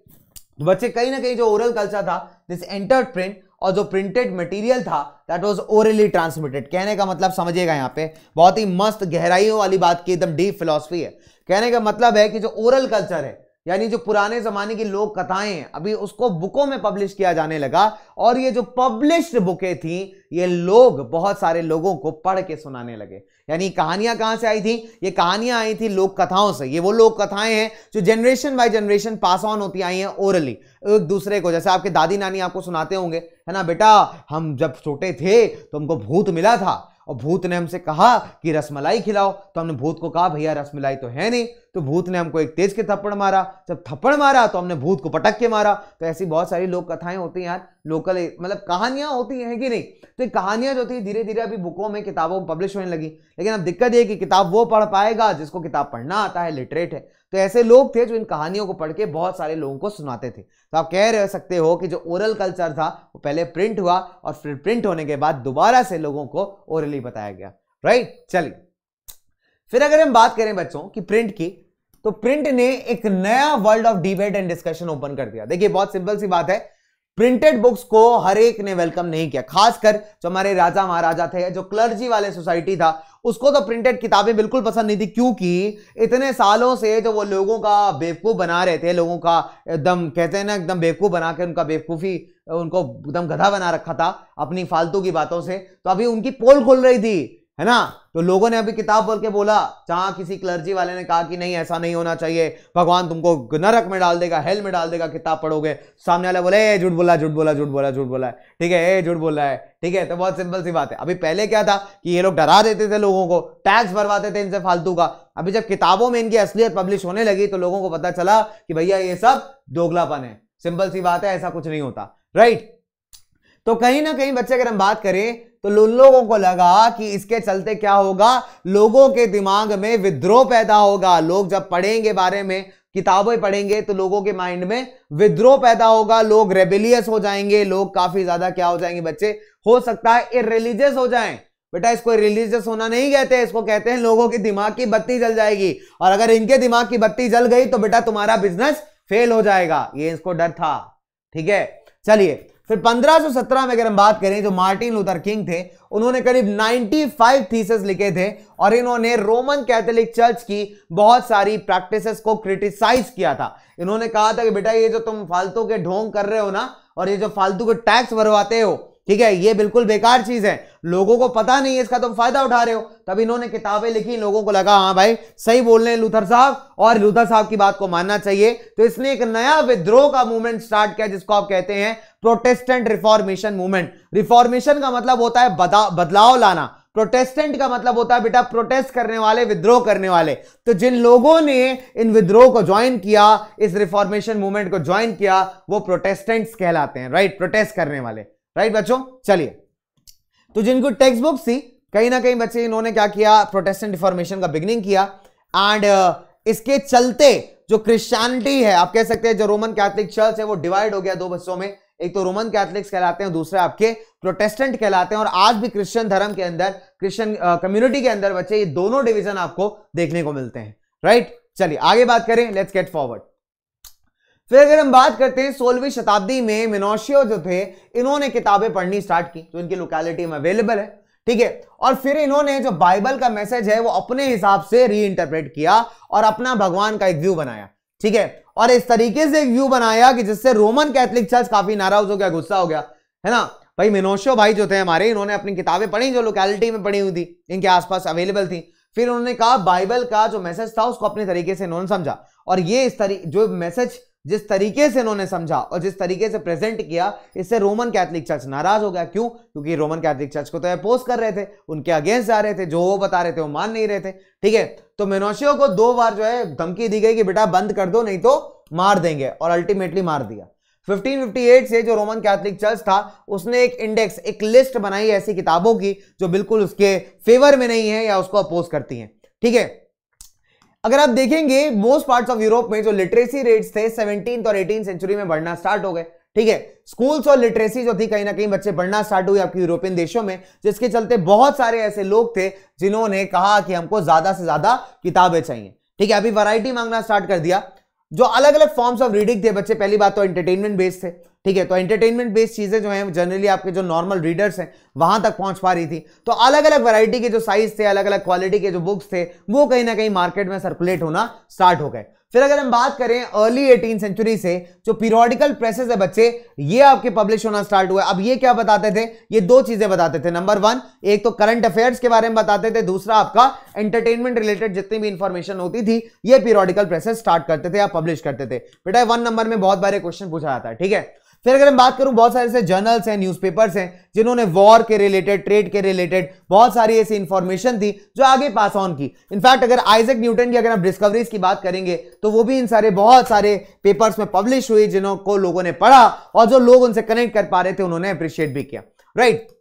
तो बच्चे कहीं ना कहीं जो ओरल कल्चर था दिस एंटर प्रिंट और जो प्रिंटेड मटेरियल था दैट वाज ओरली ट्रांसमिटेड कहने का मतलब समझिएगा यहाँ पे बहुत ही मस्त गहराइयों वाली बात की एकदम डीप फिलोसफी है कहने का मतलब है कि जो ओरल कल्चर है यानी जो पुराने जमाने की लोक कथाएं अभी उसको बुकों में पब्लिश किया जाने लगा और ये जो पब्लिश्ड बुकें थी ये लोग बहुत सारे लोगों को पढ़ के सुनाने लगे यानी कहानियां कहां से आई थी ये कहानियां आई थी लोक कथाओं से ये वो लोक कथाएं हैं जो generation by generation pass on होती आई हैं ओरली एक दूसरे को जैसे आपके दादी नानी आपको सुनाते होंगे है ना बेटा हम जब छोटे थे तो हमको भूत मिला था और भूत ने हमसे कहा कि रसमलाई खिलाओ तो हमने भूत को कहा भैया रसमलाई तो है नहीं तो भूत ने हमको एक तेज के थप्पड़ मारा जब थप्पड़ मारा तो हमने भूत को पटक के मारा तो ऐसी बहुत सारी लोक कथाएं होती हैं यार लोकल मतलब कहानियां होती हैं कि नहीं तो कहानियां जो थी धीरे धीरे अभी बुकों में किताबों में पब्लिश होने लगी लेकिन अब दिक्कत ये कि किताब वो पढ़ पाएगा जिसको किताब पढ़ना आता है लिटरेट है तो ऐसे लोग थे जो इन कहानियों को पढ़ के बहुत सारे लोगों को सुनाते थे तो आप कह रह सकते हो कि जो ओरल कल्चर था वो पहले प्रिंट हुआ और फिर प्रिंट होने के बाद दोबारा से लोगों को ओरली बताया गया राइट चलिए फिर अगर हम बात करें बच्चों की प्रिंट की तो प्रिंट ने एक नया world of debate and discussion open कर दिया देखिए बहुत सिंपल सी बात है प्रिंटेड बुक्स को हर एक ने वेलकम नहीं किया खासकर जो हमारे राजा महाराजा थे जो क्लर्जी वाले सोसाइटी था उसको तो प्रिंटेड किताबें बिल्कुल पसंद नहीं थी क्योंकि इतने सालों से जो वो लोगों का बेवकूफ़ बना रहे थे लोगों का एकदम कहते हैं ना एकदम बेवकूफ़ बना के उनका बेवकूफ़ी उनको एकदम गधा बना रखा था अपनी फालतू की बातों से तो अभी उनकी पोल खुल रही थी है ना तो लोगों ने अभी किताब बोल के बोला जहां किसी क्लर्जी वाले ने कहा कि नहीं ऐसा नहीं होना चाहिए भगवान तुमको नरक में डाल देगा हेल में डाल देगा किताब पढ़ोगे सामने वाले बोले ए झूठ बोला झूठ बोला झूठ बोला झूठ बोला है ठीक है ए झूठ बोला है ठीक है तो बहुत सिंपल सी बात है अभी पहले क्या था कि ये लोग डरा देते थे लोगों को टैक्स भरवाते थे इनसे फालतू का अभी जब किताबों में इनकी असलियत पब्लिश होने लगी तो लोगों को पता चला कि भैया ये सब दोगलापन है सिंपल सी बात है ऐसा कुछ नहीं होता राइट तो कहीं ना कहीं बच्चे अगर हम बात करें तो उन लोगों को लगा कि इसके चलते क्या होगा लोगों के दिमाग में विद्रोह पैदा होगा लोग जब पढ़ेंगे बारे में किताबें पढ़ेंगे तो लोगों के माइंड में विद्रोह पैदा होगा लोग रेबिलियस हो जाएंगे लोग काफी ज्यादा क्या हो जाएंगे बच्चे हो सकता है इरिलीजियस हो जाएं बेटा इसको रिलीजियस होना नहीं कहते इसको कहते हैं लोगों के दिमाग की बत्ती जल जाएगी और अगर इनके दिमाग की बत्ती जल गई तो बेटा तुम्हारा बिजनेस फेल हो जाएगा ये इसको डर था ठीक है चलिए फिर 1517 में अगर हम बात करें जो मार्टिन लूथर किंग थे उन्होंने करीब 95 थीसेस लिखे थे और इन्होंने रोमन कैथोलिक चर्च की बहुत सारी प्रैक्टिसेस को क्रिटिसाइज किया था इन्होंने कहा था कि बेटा ये जो तुम फालतू के ढोंग कर रहे हो ना और ये जो फालतू के टैक्स भरवाते हो ठीक है ये बिल्कुल बेकार चीज है लोगों को पता नहीं है इसका तुम फायदा उठा रहे हो तब इन्होंने किताबें लिखी लोगों को लगा हाँ भाई सही बोल रहे हैं लूथर साहब और लूथर साहब की बात को मानना चाहिए तो इसने एक नया विद्रोह का मूवमेंट स्टार्ट किया जिसको आप कहते हैं प्रोटेस्टेंट रिफॉर्मेशन मूवमेंट रिफॉर्मेशन का मतलब होता है बदलाव लाना प्रोटेस्टेंट का मतलब होता है बेटा प्रोटेस्ट करने वाले विद्रोह करने वाले तो जिन लोगों ने इन विद्रोह को ज्वाइन किया इस रिफॉर्मेशन मूवमेंट को ज्वाइन किया वो प्रोटेस्टेंट्स कहलाते हैं राइट प्रोटेस्ट करने वाले राइट बच्चों चलिए तो जिनको टेक्स्ट बुक्स थी कहीं ना कहीं बच्चे इन्होंने क्या किया प्रोटेस्टेंट रिफॉर्मेशन का बिगनिंग किया एंड uh, इसके चलते जो क्रिश्चियनिटी है आप कह सकते हैं जो रोमन कैथलिक चर्च है वो डिवाइड हो गया दो बच्चों में एक तो रोमन कैथलिक्स कहलाते हैं दूसरे आपके प्रोटेस्टेंट कहलाते हैं और आज भी क्रिश्चियन धर्म के अंदर क्रिश्चियन कम्युनिटी uh, के अंदर बच्चे ये दोनों डिवीजन आपको देखने को मिलते हैं राइट चलिए आगे बात करें लेट्स गेट फॉरवर्ड फिर अगर हम बात करते हैं सोलहवीं शताब्दी में मिनोशियो जो थे इन्होंने किताबें पढ़नी स्टार्ट की जो इनकी लोकेलिटी में अवेलेबल है ठीक है और फिर इन्होंने जो बाइबल का मैसेज है वो अपने हिसाब से री इंटरप्रेट किया और अपना भगवान का एक व्यू बनाया ठीक है और इस तरीके से एक व्यू बनाया कि जिससे रोमन कैथलिक चर्च काफी नाराज हो गया गुस्सा हो गया है ना भाई मिनोशियो भाई जो थे हमारे इन्होंने अपनी किताबें पढ़ी जो लोकेलिटी में पढ़ी हुई थी इनके आसपास अवेलेबल थी फिर उन्होंने कहा बाइबल का जो मैसेज था उसको अपने तरीके से इन्होंने समझा और ये इस तरी जो मैसेज जिस तरीके से इन्होंने समझा और जिस तरीके से प्रेजेंट किया इससे रोमन कैथलिक चर्च नाराज हो गया क्यों क्योंकि रोमन कैथलिक चर्च को तो अपोज कर रहे थे उनके अगेंस्ट जा रहे थे जो वो बता रहे थे वो मान नहीं रहे थे ठीक है तो मेनोशियो को दो बार जो है धमकी दी गई कि बेटा बंद कर दो नहीं तो मार देंगे और अल्टीमेटली मार दिया 1558 से जो रोमन कैथोलिक चर्च था उसने एक इंडेक्स एक लिस्ट बनाई ऐसी किताबों की जो बिल्कुल उसके फेवर में नहीं है या उसको अपोज करती हैं ठीक है अगर आप देखेंगे मोस्ट पार्ट्स ऑफ यूरोप में जो लिटरेसी रेट्स थे सेवनटीन और एटीन सेंचुरी में बढ़ना स्टार्ट हो गए ठीक है स्कूल्स और लिटरेसी जो थी कहीं ना कहीं बच्चे बढ़ना स्टार्ट हुई आपके यूरोपियन देशों में जिसके चलते बहुत सारे ऐसे लोग थे जिन्होंने कहा कि हमको ज्यादा से ज्यादा किताबें चाहिए ठीक है अभी वैरायटी मांगना स्टार्ट कर दिया जो अलग अलग फॉर्म्स ऑफ रीडिंग थे बच्चे पहली बात तो एंटरटेनमेंट बेस्ड थे ठीक है तो एंटरटेनमेंट बेस्ड चीज़ें जो हैं जनरली आपके जो नॉर्मल रीडर्स हैं वहां तक पहुंच पा रही थी तो अलग अलग वैरायटी के जो साइज थे अलग अलग क्वालिटी के जो बुक्स थे वो कहीं ना कहीं मार्केट में सर्कुलेट होना स्टार्ट हो गए फिर अगर हम बात करें अर्ली एटीन सेंचुरी से जो पीरियोडिकल प्रेसेस है बच्चे ये आपके पब्लिश होना स्टार्ट हुआ अब ये क्या बताते थे ये दो चीजें बताते थे नंबर वन एक तो करंट अफेयर्स के बारे में बताते थे दूसरा आपका एंटरटेनमेंट रिलेटेड जितनी भी इंफॉर्मेशन होती थी ये पीरियोडिकल प्रेसेस स्टार्ट करते थे या पब्लिश करते थे बेटा वन नंबर में बहुत बारे क्वेश्चन पूछा जाता है ठीक है फिर अगर मैं बात करूं बहुत सारे ऐसे जर्नल्स हैं न्यूज़पेपर्स हैं जिन्होंने वॉर के रिलेटेड ट्रेड के रिलेटेड बहुत सारी ऐसी इंफॉर्मेशन थी जो आगे पास ऑन की इनफैक्ट अगर आइजक न्यूटन की अगर आप डिस्कवरीज की बात करेंगे तो वो भी इन सारे बहुत सारे पेपर्स में पब्लिश हुई जिन्हों को लोगों ने पढ़ा और जो लोग उनसे कनेक्ट कर पा रहे थे उन्होंने अप्रिशिएट भी किया राइट right.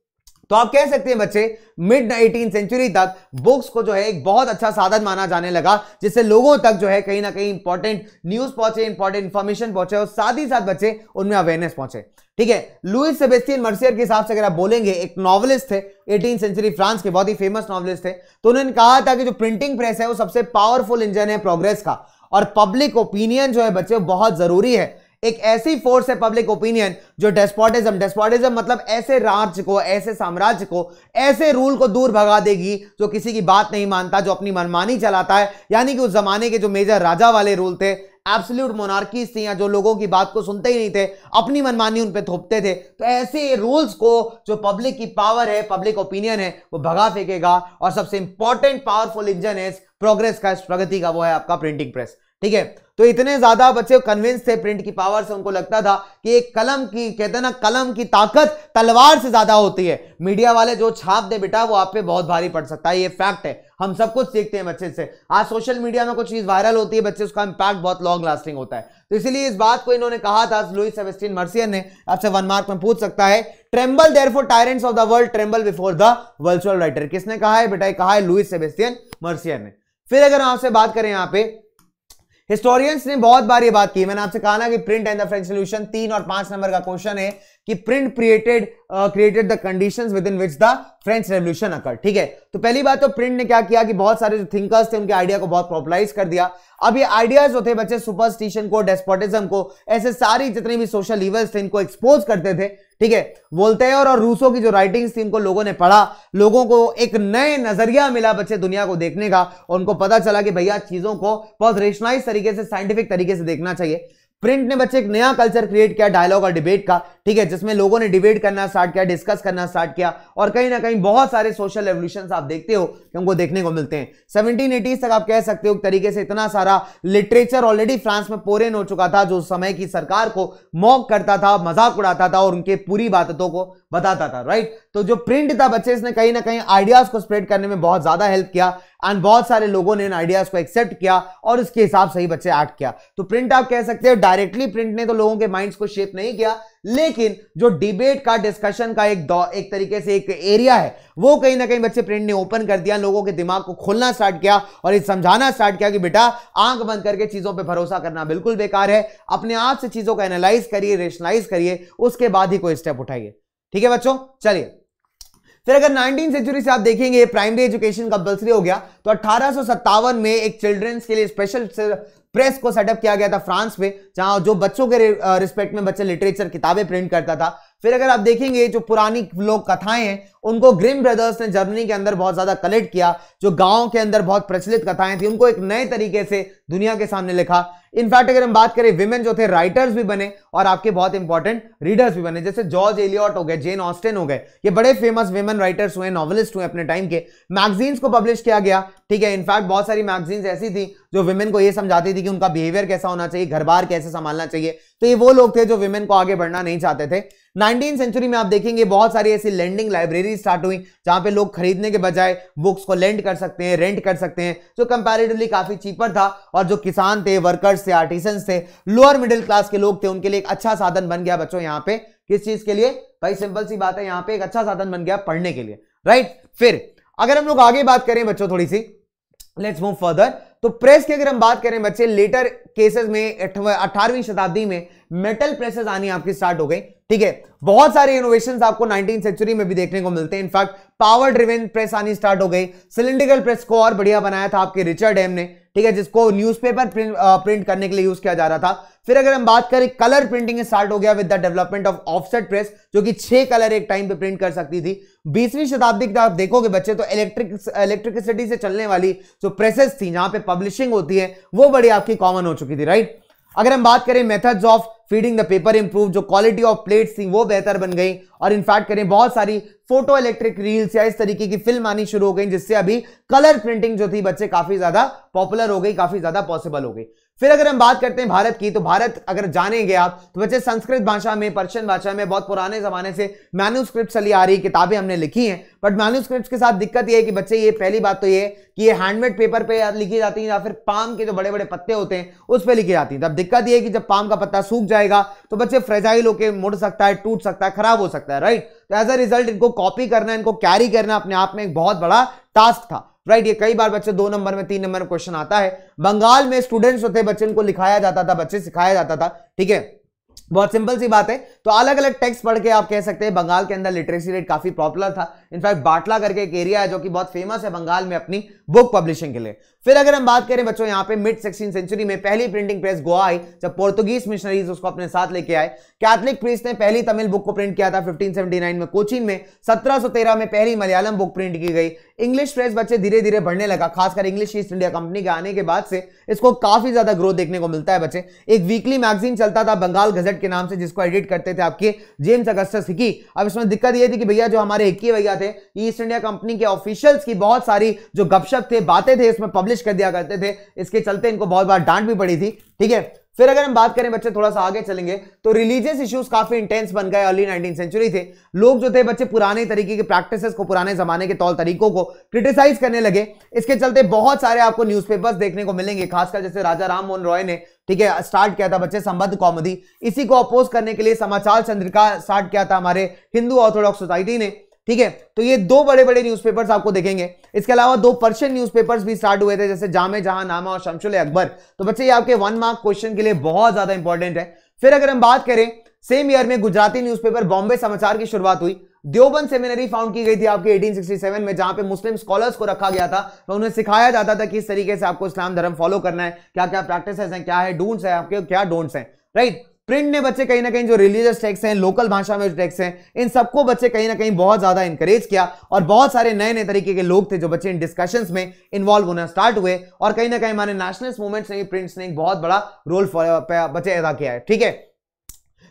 तो आप कह सकते हैं बच्चे मिड नाइनटीन सेंचुरी तक बुक्स को जो है एक बहुत अच्छा साधन माना जाने लगा जिससे लोगों तक जो है कहीं ना कहीं इंपॉर्टेंट न्यूज पहुंचे इंपॉर्टेंट इंफॉर्मेशन पहुंचे और साथ ही साथ बच्चे उनमें अवेयरनेस पहुंचे ठीक है लुइस सेबेस्टियन मर्सियर के हिसाब से अगर आप बोलेंगे एक नॉवलिस्ट थे एटीन सेंचुरी फ्रांस के बहुत ही फेमस नॉवलिस्ट थे तो उन्होंने कहा था कि जो प्रिंटिंग प्रेस है वो सबसे पावरफुल इंजन है प्रोग्रेस का और पब्लिक ओपिनियन जो है बच्चे बहुत जरूरी है एक ऐसी फोर्स है पब्लिक ओपिनियन जो डेस्पोटिज्म डेस्पोटिज्म मतलब ऐसे राज्य को ऐसे साम्राज्य को ऐसे रूल को दूर भगा देगी जो किसी की बात नहीं मानता जो अपनी मनमानी चलाता है यानी कि उस जमाने के जो मेजर राजा वाले रूल थे एब्सोल्यूट मोनार्कीज थी या जो लोगों की बात को सुनते ही नहीं थे अपनी मनमानी उन पर थोपते थे तो ऐसे रूल्स को जो पब्लिक की पावर है पब्लिक ओपिनियन है वो भगा फेंकेगा और सबसे इंपॉर्टेंट पावरफुल इंजन है प्रोग्रेस का प्रगति का वो है आपका प्रिंटिंग प्रेस ठीक है तो इतने ज्यादा बच्चे कन्विंस थे प्रिंट की पावर से उनको लगता था कि एक कलम की कहते हैं ना कलम की ताकत तलवार से ज्यादा होती है मीडिया वाले जो छाप दे बेटा वो आप पे बहुत भारी पड़ सकता है ये फैक्ट है हम सब कुछ सीखते हैं बच्चे से आज सोशल मीडिया में कुछ चीज वायरल होती है बच्चे उसका इंपैक्ट बहुत लॉन्ग लास्टिंग होता है तो इसीलिए इस बात को इन्होंने कहा था लुइस सेबेस्टियन मर्सियन ने आपसे वन मार्क में पूछ सकता है tremble therefore tyrants of the world tremble before the virtual writer किसने कहा है बेटा कहा है लुइस सेबेस्टियन मर्सियन ने फिर अगर आपसे बात करें यहाँ पे हिस्टोरियंस ने बहुत बार ये बात की मैंने आपसे कहा ना कि print and the French Revolution तीन और पांच नंबर का क्वेश्चन है कि print created created the conditions within which the French Revolution occur ठीक है तो पहली बात तो प्रिंट ने क्या किया कि बहुत सारे जो थिंकर्स थे उनके आइडिया को बहुत पॉपुलराइज कर दिया अब ये आइडियाज जो थे बच्चे सुपरस्टिशन को डेस्पोटिज्म को ऐसे सारी जितने भी सोशल इवेंट्स थे इनको एक्सपोज करते थे ठीक है वोल्टेयर और रूसो की जो राइटिंग्स थी उनको लोगों ने पढ़ा लोगों को एक नए नजरिया मिला बच्चे दुनिया को देखने का और उनको पता चला कि भैया चीजों को बहुत रेशनाइज तरीके से साइंटिफिक तरीके से देखना चाहिए प्रिंट ने बच्चे एक नया कल्चर क्रिएट किया डायलॉग और डिबेट का ठीक है जिसमें लोगों ने डिबेट करना स्टार्ट किया डिस्कस करना स्टार्ट किया और कहीं ना कहीं बहुत सारे सोशल रेवल्यूशन आप देखते हो कि हमको देखने को मिलते हैं सेवनटीन एटीज तक आप कह सकते हो तरीके से इतना सारा लिटरेचर ऑलरेडी फ्रांस में पोरेन हो चुका था जो समय की सरकार को मॉक करता था मजाक उड़ाता था और उनके पूरी बातों को बताता था राइट तो जो प्रिंट था बच्चे इसने कहीं ना कहीं आइडियाज को स्प्रेड करने में बहुत ज्यादा हेल्प किया एंड बहुत सारे लोगों ने इन आइडियाज को एक्सेप्ट किया और उसके हिसाब से ही बच्चे एक्ट किया तो प्रिंट आप कह सकते हो डायरेक्टली प्रिंट ने तो लोगों के माइंड्स को शेप नहीं किया लेकिन जो डिबेट का डिस्कशन का एक एक तरीके से एक एरिया है वो कहीं ना कहीं बच्चे प्रिंट ने ओपन कर दिया लोगों के दिमाग को खोलना स्टार्ट किया और ये समझाना स्टार्ट किया कि बेटा आंख बंद करके चीजों पे भरोसा करना बिल्कुल बेकार है अपने आप से चीजों को एनालाइज करिए रेशनलाइज करिए उसके बाद ही कोई स्टेप उठाइए ठीक है बच्चों चलिए फिर अगर नाइनटीन सेंचुरी से आप देखेंगे प्राइमरी एजुकेशन कंपल्सरी हो गया तो अठारह में एक चिल्ड्रंस के लिए स्पेशल प्रेस को सेटअप किया गया था फ्रांस में जहां जो बच्चों के रिस्पेक्ट में बच्चे लिटरेचर किताबें प्रिंट करता था फिर अगर आप देखेंगे जो पुरानी लोक कथाएं हैं उनको ग्रिम ब्रदर्स ने जर्मनी के अंदर बहुत ज्यादा कलेक्ट किया जो गांव के अंदर बहुत प्रचलित कथाएं थी उनको एक नए तरीके से दुनिया के सामने लिखा इनफैक्ट अगर हम बात करें विमेन जो थे राइटर्स भी बने और आपके बहुत इंपॉर्टेंट रीडर्स भी बने जैसे जॉर्ज एलियॉट हो गए जेन ऑस्टेन हो गए ये बड़े फेमस वेमन राइटर्स हुए नॉवलिस्ट हुए अपने टाइम के मैगजीन्स को पब्लिश किया गया ठीक है इनफैक्ट बहुत सारी मैगजीन्स ऐसी थी जो वेमेन को ये समझाती थी कि उनका बिहेवियर कैसा होना चाहिए घर बार कैसे संभालना चाहिए तो ये वो लोग थे जो वेमेन को आगे बढ़ना नहीं चाहते थे नाइनटीन सेंचुरी में आप देखेंगे बहुत सारी ऐसी लैंडिंग लाइब्रेरी स्टार्ट हुई जहां पे लोग खरीदने के बजाय बुक्स को लेंड कर सकते हैं रेंट कर सकते हैं जो कंपेरेटिवली काफी चीपर था और जो किसान थे वर्कर्स थे आर्टिसन थे लोअर मिडिल क्लास के लोग थे उनके लिए एक अच्छा साधन बन गया बच्चों यहाँ पे किस चीज के लिए भाई सिंपल सी बात है यहाँ पे एक अच्छा साधन बन गया पढ़ने के लिए राइट फिर अगर हम लोग आगे बात करें बच्चों थोड़ी सी लेट्स मूव फर्दर तो प्रेस की अगर हम बात करें बच्चे लेटर केसेस में अठारहवीं शताब्दी में मेटल प्रेसेस आनी आपकी स्टार्ट हो गई ठीक है बहुत सारे इनोवेशन आपको नाइनटीन सेंचुरी में भी देखने को मिलते हैं इनफैक्ट पावर ड्रिवेन प्रेस आनी स्टार्ट हो गई सिलिंड्रिकल प्रेस को और बढ़िया बनाया था आपके रिचर्ड एम ने ठीक है जिसको न्यूज़पेपर प्रिंट, प्रिंट करने के लिए यूज किया जा रहा था फिर अगर हम बात करें कलर प्रिंटिंग स्टार्ट हो गया with the development of offset press जो कि छह कलर एक टाइम पे प्रिंट कर सकती थी बीसवीं शताब्दी तक आप देखोगे बच्चे तो इलेक्ट्रिक इलेक्ट्रिसिटी से चलने वाली जो प्रेसेस थी जहां पे पब्लिशिंग होती है वो बड़ी आपकी कॉमन हो चुकी थी राइट अगर हम बात करें methods of feeding the paper improve जो क्वालिटी ऑफ प्लेट्स थी वो बेहतर बन गई और इनफैक्ट करें बहुत सारी फोटो इलेक्ट्रिक रील्स या इस तरीके की फिल्म आनी शुरू हो गई जिससे अभी कलर प्रिंटिंग जो थी बच्चे काफी ज्यादा पॉपुलर हो गई काफी ज्यादा पॉसिबल हो गई फिर अगर हम बात करते हैं भारत की तो भारत अगर जानेंगे आप तो बच्चे संस्कृत भाषा में पर्शियन भाषा में बहुत पुराने जमाने से मैन्यूस्क्रिप्ट चली आ रही किताबें हमने लिखी हैं बट मैन्यूस्क्रिप्ट के साथ दिक्कत ये है कि बच्चे ये पहली बात तो ये कि ये हैंडमेड पेपर पे लिखी जाती है या फिर पाम के जो बड़े बड़े पत्ते होते हैं उस पर लिखी जाती है तब दिक्कत ये है कि जब पाम का पत्ता सूख जाएगा तो बच्चे फ्रेजाइल होकर मुड़ सकता है टूट सकता है खराब हो सकता है राइट तो एज अ रिजल्ट इनको कॉपी करना इनको कैरी करना अपने आप में एक बहुत बड़ा टास्क था राइट ये कई बार बच्चे दो नंबर में तीन नंबर में क्वेश्चन आता है बंगाल में स्टूडेंट्स होते बच्चे उनको लिखाया जाता था बच्चे सिखाया जाता था ठीक है बहुत सिंपल सी बात है तो अलग अलग टेक्स्ट पढ़ के आप कह सकते हैं बंगाल के अंदर लिटरेसी रेट काफी पॉपुलर था इनफैक्ट बाटला करके एक एरिया है जो कि बहुत फेमस है बंगाल में अपनी बुक पब्लिशिंग के लिए फिर अगर हम बात करें बच्चों यहाँ पे मिड सिक्सटीन सेंचुरी में पहली प्रिंटिंग प्रेस गोवा आई जब पोर्तुगीज मिशनरीज उसको अपने साथ लेके आए कैथलिक प्रेस ने पहली तमिल बुक को प्रिंट किया था 1579 में कोचीन में 1713 में पहली मलयालम बुक प्रिंट की गई इंग्लिश प्रेस बच्चे धीरे धीरे बढ़ने लगा खासकर इंग्लिश ईस्ट इंडिया कंपनी के आने के बाद से इसको काफी ज्यादा ग्रोथ देखने को मिलता है बच्चे एक वीकली मैगजीन चलता था बंगाल गजट के नाम से जिसको एडिट करते थे आपके जेम्स अगस्टस हिकी अब इसमें दिक्कत यह थी कि भैया जो हमारे हिक्की भैया थे ईस्ट इंडिया कंपनी के ऑफिशियल्स की बहुत सारी जो गपशप थे बातें थे इसमें पब्लिश कर दिया करते थे इसके चलते इनको बहुत बार डांट भी पड़ी थी ठीक है फिर अगर हम बात करें बच्चे थोड़ा सा आगे चलेंगे तो रिलीजियस इश्यूज काफी इंटेंस बन गए अर्ली नाइनटीन सेंचुरी थे लोग जो थे बच्चे पुराने तरीके के प्रैक्टिसेस को पुराने जमाने के तौर तरीकों को क्रिटिसाइज करने लगे इसके चलते बहुत सारे आपको न्यूज़पेपर्स देखने को मिलेंगे खासकर जैसे राजा राम मोहन रॉय ने ठीक है स्टार्ट किया था बच्चे संबद्ध कॉमेडी इसी को अपोज करने के लिए समाचार चंद्रिका स्टार्ट किया था हमारे हिंदू ऑर्थोडॉक्स सोसाइटी ने ठीक है तो ये दो बड़े बड़े न्यूज़पेपर्स आपको देखेंगे इसके अलावा दो पर्शियन न्यूज़पेपर्स भी स्टार्ट हुए थे जैसे जामे जहां नामा और शमशुल अकबर तो बच्चे ये आपके वन मार्क क्वेश्चन के लिए बहुत ज्यादा इंपॉर्टेंट है फिर अगर हम बात करें सेम ईयर में गुजराती न्यूज़पेपर बॉम्बे समाचार की शुरुआत हुई देवबन सेमिनरी फाउंड की गई थी आपके 1867 में जहां पे मुस्लिम स्कॉलर्स को रखा गया था तो उन्हें सिखाया जाता था किस तरीके से आपको इस्लाम धर्म फॉलो करना है क्या क्या प्रैक्टिस है क्या है डूंट्स है आपके क्या डोंट्स हैं राइट प्रिंट ने बच्चे कहीं ना कहीं जो रिलीजियस टेक्स हैं लोकल भाषा में जो टेक्स हैं इन सबको बच्चे कहीं ना कहीं बहुत ज्यादा इंकरेज किया और बहुत सारे नए नए तरीके के लोग थे जो बच्चे इन डिस्कशन में इन्वॉल्व होना स्टार्ट हुए और कहीं ना कहीं हमारे नेशनलिस्ट मूवमेंट्स ने प्रिंट्स ने एक बहुत बड़ा रोल बच्चे अदा किया है ठीक है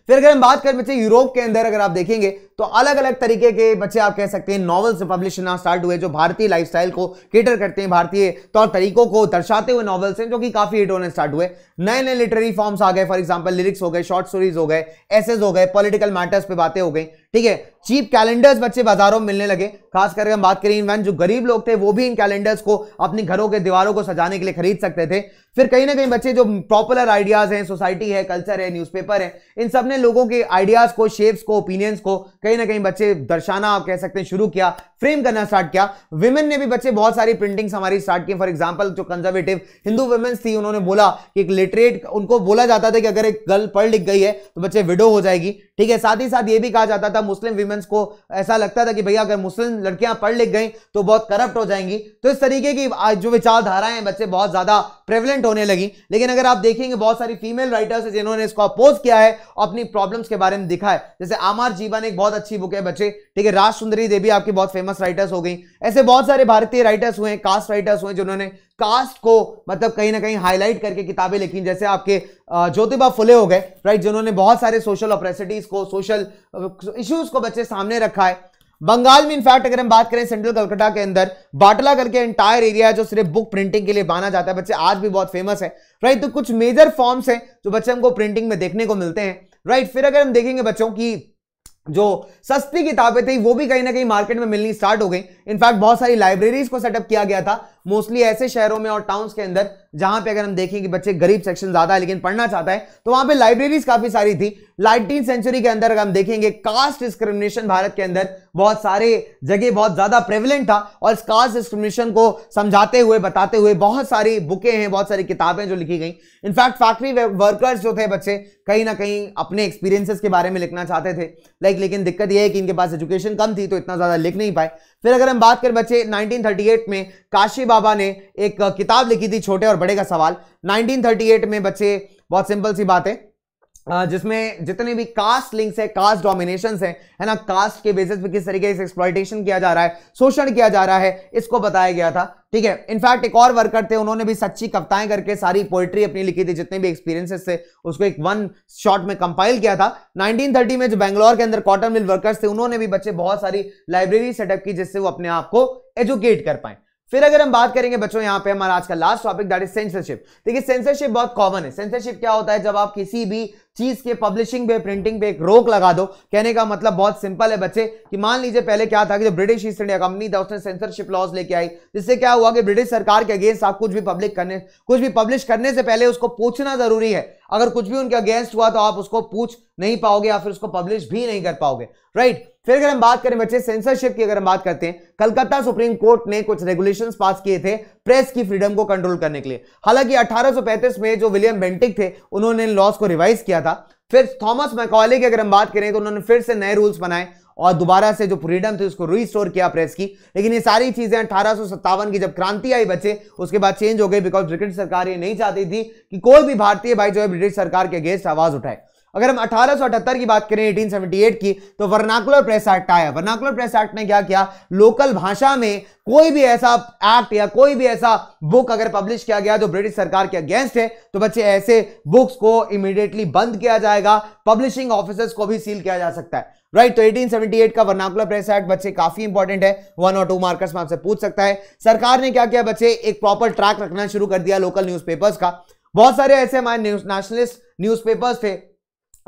फिर अगर हम बात करें बच्चे यूरोप के अंदर अगर आप देखेंगे तो अलग अलग तरीके के बच्चे आप कह सकते हैं नॉवल्स पब्लिश होना स्टार्ट हुए जो भारतीय लाइफस्टाइल को केटर करते हैं भारतीय तौर तरीकों को दर्शाते हुए नॉवल्स हैं जो कि काफी हिट होने स्टार्ट हुए नए नए लिटरेरी फॉर्म्स आ गए फॉर एग्जाम्पल लिरिक्स हो गए शॉर्ट स्टोरीज हो गए एसेज हो गए पॉलिटिकल मैटर्स पे बातें हो गई ठीक है चीप कैलेंडर्स बच्चे बाजारों में मिलने लगे खास करके हम बात करें इन जो गरीब लोग थे वो भी इन कैलेंडर्स को अपने घरों के दीवारों को सजाने के लिए खरीद सकते थे फिर कहीं ना कहीं बच्चे जो पॉपुलर आइडियाज हैं सोसाइटी है कल्चर है न्यूज़पेपर है इन सब ने लोगों के आइडियाज को शेप्स को ओपिनियंस को कहीं ना कहीं बच्चे दर्शाना आप कह सकते हैं शुरू किया फ्रेम करना स्टार्ट किया विमेन ने भी बच्चे बहुत सारी प्रिंटिंग्स हमारी स्टार्ट की फॉर एग्जाम्पल जो कंजर्वेटिव हिंदू वुमेन्स थी उन्होंने बोला कि एक लिटरेट उनको बोला जाता था कि अगर एक गर्ल पढ़ लिख गई है तो बच्चे विडो हो जाएगी ठीक है साथ ही साथ ये भी कहा जाता था मुस्लिम वुमेन्स को ऐसा लगता था कि भैया अगर मुस्लिम लड़कियां पढ़ लिख गई तो बहुत करप्ट हो जाएंगी तो इस तरीके की जो विचारधाराएं हैं बच्चे बहुत ज्यादा प्रेवलेंट होने लगी लेकिन अगर आप देखेंगे बहुत सारी फीमेल राइटर्स है जिन्होंने इसको अपोज किया है और अपनी प्रॉब्लम्स के बारे में दिखा है जैसे आमार जीवन एक बहुत अच्छी बुक है बच्चे ठीक है राज सुंदरी देवी आपकी बहुत फेमस फेमस राइटर्स हो गई ऐसे बहुत सारे भारतीय राइटर्स हुए कास्ट राइटर्स हुए जिन्होंने कास्ट को मतलब कहीं ना कहीं हाईलाइट करके किताबें लिखी जैसे आपके ज्योतिबा फुले हो गए राइट जिन्होंने बहुत सारे सोशल ऑपरेसिटीज को सोशल इश्यूज को बच्चे सामने रखा है बंगाल में इनफैक्ट अगर हम बात करें सेंट्रल कलकत्ता के अंदर बाटला करके एंटायर एरिया जो सिर्फ बुक प्रिंटिंग के लिए माना जाता है बच्चे आज भी बहुत फेमस है राइट तो कुछ मेजर फॉर्म्स हैं जो बच्चे हमको प्रिंटिंग में देखने को मिलते हैं राइट फिर अगर हम देखेंगे बच्चों की जो सस्ती किताबें थी वो भी कहीं ना कहीं मार्केट में मिलनी स्टार्ट हो गई इनफैक्ट बहुत सारी लाइब्रेरीज को सेटअप किया गया था मोस्टली ऐसे शहरों में और टाउन्स के अंदर जहां पे अगर हम देखें कि बच्चे गरीब सेक्शन ज्यादा है लेकिन पढ़ना चाहता है तो वहां पे लाइब्रेरीज काफी सारी थी नाइनटीन सेंचुरी के अंदर अगर हम देखेंगे कास्ट डिस्क्रिमिनेशन भारत के अंदर बहुत सारे जगह बहुत ज्यादा प्रेवलेंट था और इस कास्ट डिस्क्रिमिनेशन को समझाते हुए बताते हुए बहुत सारी बुकें हैं बहुत सारी किताबें जो लिखी गई इनफैक्ट फैक्ट्री वर्कर्स जो थे बच्चे कहीं ना कहीं अपने एक्सपीरियंसेस के बारे में लिखना चाहते थे लाइक लेकिन दिक्कत यह है कि इनके पास एजुकेशन कम थी तो इतना ज्यादा लिख नहीं पाए फिर अगर हम बात करें बच्चे नाइनटीन में काशी बाबा ने एक किताब लिखी थी छोटे और बड़े का सवाल 1938 में बच्चे बहुत सिंपल सी बात है जिसमें जितने भी कास्ट लिंक्स है कास्ट डोमिनेशन है है ना कास्ट के बेसिस पे किस तरीके से एक्सप्लाइटेशन किया जा रहा है शोषण किया जा रहा है इसको बताया गया था ठीक है इनफैक्ट एक और वर्कर थे उन्होंने भी सच्ची कविताएं करके सारी पोइट्री अपनी लिखी थी जितने भी एक्सपीरियंसेस थे उसको एक वन शॉट में कंपाइल किया था नाइनटीन में जो बैंगलोर के अंदर कॉटन मिल वर्कर्स थे उन्होंने भी बच्चे बहुत सारी लाइब्रेरी सेटअप की जिससे वो अपने आप को एजुकेट कर पाए फिर अगर हम बात करेंगे बच्चों यहाँ पे हमारा आज का last topic that is censorship देखिए सेंसरशिप बहुत कॉमन है सेंसरशिप क्या होता है जब आप किसी भी चीज के पब्लिशिंग पे प्रिंटिंग पे एक रोक लगा दो कहने का मतलब बहुत सिंपल है बच्चे कि मान लीजिए पहले क्या था कि जो ब्रिटिश ईस्ट इंडिया कंपनी था उसने सेंसरशिप लॉज लेके आई जिससे क्या हुआ कि ब्रिटिश सरकार के अगेंस्ट आप कुछ भी पब्लिक करने कुछ भी पब्लिश करने से पहले उसको पूछना जरूरी है अगर कुछ भी उनके अगेंस्ट हुआ तो आप उसको पूछ नहीं पाओगे या फिर उसको पब्लिश भी नहीं कर पाओगे राइट right? फिर अगर हम बात करें बच्चे सेंसरशिप की अगर हम बात करते हैं कलकत्ता सुप्रीम कोर्ट ने कुछ रेगुलेशंस पास किए थे प्रेस की फ्रीडम को कंट्रोल करने के लिए हालांकि 1835 में जो विलियम बेंटिक थे उन्होंने इन को रिवाइज किया था फिर थॉमस मैकॉले की अगर हम बात करें तो उन्होंने फिर से नए रूल्स बनाए और दोबारा से जो फ्रीडम थी उसको रिस्टोर किया प्रेस की लेकिन ये सारी चीजें अठारह की जब क्रांति आई बच्चे उसके बाद चेंज हो गई बिकॉज ब्रिटिश सरकार ये नहीं चाहती थी कि कोई भी भारतीय भाई जो है ब्रिटिश सरकार के अगेंस्ट आवाज उठाए अगर हम अठारह की बात करें 1878 की तो वर्नाकुलर प्रेस एक्ट आया वर्नाकुलर प्रेस एक्ट ने क्या किया लोकल भाषा में कोई भी ऐसा एक्ट या कोई भी ऐसा बुक अगर पब्लिश किया गया जो ब्रिटिश सरकार के अगेंस्ट है तो बच्चे ऐसे बुक्स को इमीडिएटली बंद किया जाएगा पब्लिशिंग ऑफिसर्स को भी सील किया जा सकता है राइट right, तो 1878 का वर्नाकुलर प्रेस एक्ट बच्चे काफी इंपॉर्टेंट है वन और टू मार्कर्स में आपसे पूछ सकता है सरकार ने क्या किया बच्चे एक प्रॉपर ट्रैक रखना शुरू कर दिया लोकल न्यूज का बहुत सारे ऐसे हमारे नेशनलिस्ट न्यूज थे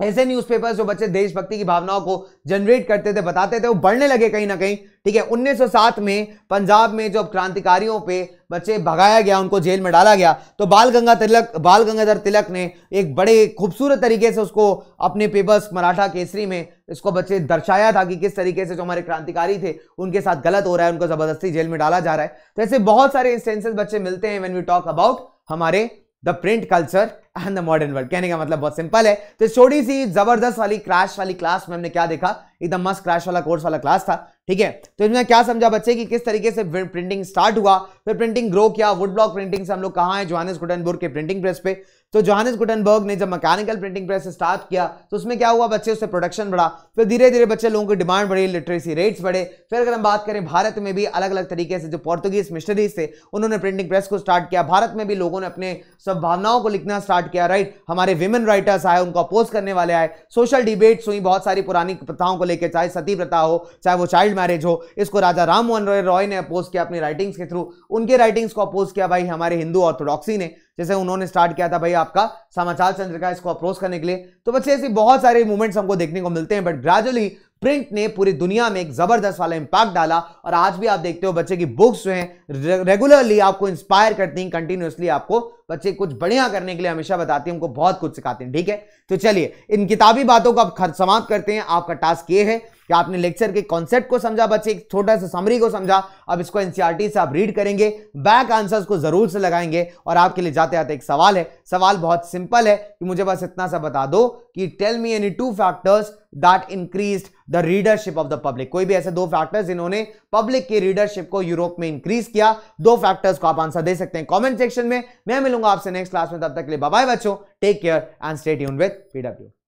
ऐसे न्यूज़पेपर्स जो बच्चे देशभक्ति की भावनाओं को जनरेट करते थे बताते थे वो बढ़ने लगे कहीं ना कहीं ठीक है 1907 में पंजाब में जब क्रांतिकारियों पे बच्चे भगाया गया उनको जेल में डाला गया तो बाल गंगा तिलक बाल गंगाधर तिलक ने एक बड़े खूबसूरत तरीके से उसको अपने पेपर्स मराठा केसरी में इसको बच्चे दर्शाया था कि किस तरीके से जो हमारे क्रांतिकारी थे उनके साथ गलत हो रहा है उनको ज़बरदस्ती जेल में डाला जा रहा है तो ऐसे बहुत सारे इंस्टेंसेज बच्चे मिलते हैं वेन वी टॉक अबाउट हमारे the print culture and the modern world कहने का मतलब बहुत सिंपल है तो छोटी सी जबरदस्त वाली क्रैश वाली क्लास में हमने क्या देखा एकदम मस्त क्रैश वाला कोर्स वाला क्लास था ठीक है तो इसमें क्या समझा बच्चे कि किस तरीके से प्रिंटिंग स्टार्ट हुआ फिर प्रिंटिंग ग्रो किया वुड ब्लॉक प्रिंटिंग से हम लोग कहाँ है जोहानस गुटनबर्ग के प्रिंटिंग प्रेस पे तो जोहानस गुटनबर्ग ने जब मैकेनिकल प्रिंटिंग प्रेस स्टार्ट किया तो उसमें क्या हुआ बच्चे उससे प्रोडक्शन बढ़ा फिर धीरे धीरे बच्चे लोगों की डिमांड बढ़ी लिटरेसी रेट्स बढ़े फिर अगर हम बात करें भारत में भी अलग अलग तरीके से जो पोर्तुगीज मिशनरीज थे उन्होंने प्रिंटिंग प्रेस को स्टार्ट किया भारत में भी लोगों ने अपने सद्भावनाओं को लिखना स्टार्ट किया राइट हमारे विमेन राइटर्स आए उनको अपोज करने वाले आए सोशल डिबेट्स हुई बहुत सारी पुरानी प्रथाओं को लेकर चाहे सती प्रथा हो चाहे वो चाइल्ड मैरिज हो इसको राजा राम मोहन रॉय ने अपोज किया अपनी राइटिंग्स के थ्रू उनके राइटिंग्स को अपोज किया भाई हमारे हिंदू ऑर्थोडॉक्सी ने जैसे उन्होंने स्टार्ट किया था भाई आपका समाचार चंद्र का इसको अप्रोच करने के लिए तो बच्चे ऐसे बहुत सारे मूवमेंट्स हमको देखने को मिलते हैं बट ग्रेजुअली प्रिंट ने पूरी दुनिया में एक जबरदस्त वाला इंपैक्ट डाला और आज भी आप देखते हो बच्चे की बुक्स जो हैं रेगुलरली आपको इंस्पायर करती हैं कंटिन्यूसली आपको बच्चे कुछ बढ़िया करने के लिए हमेशा बताती हैं उनको बहुत कुछ सिखाती हैं ठीक है तो चलिए इन किताबी बातों को आप समाप्त करते हैं आपका टास्क ये है या आपने लेक्चर के कॉन्सेप्ट को समझा बच्चे एक छोटा सा समरी को समझा अब इसको एनसीआरटी e से आप रीड करेंगे बैक आंसर्स को जरूर से लगाएंगे और आपके लिए जाते आते एक सवाल है सवाल बहुत सिंपल है कि मुझे बस इतना सा बता दो कि tell me any two factors that increase the readership of the public कोई भी ऐसे दो फैक्टर्स जिन्होंने पब्लिक की रीडरशिप को यूरोप में इंक्रीज किया दो फैक्टर्स को आप आंसर दे सकते हैं कॉमेंट सेक्शन में मैं मिलूंगा आपसे नेक्स्ट क्लास में तब तक के लिए बाय बच्चों टेक केयर एंड स्टेट यून विद पीडब्ल्यू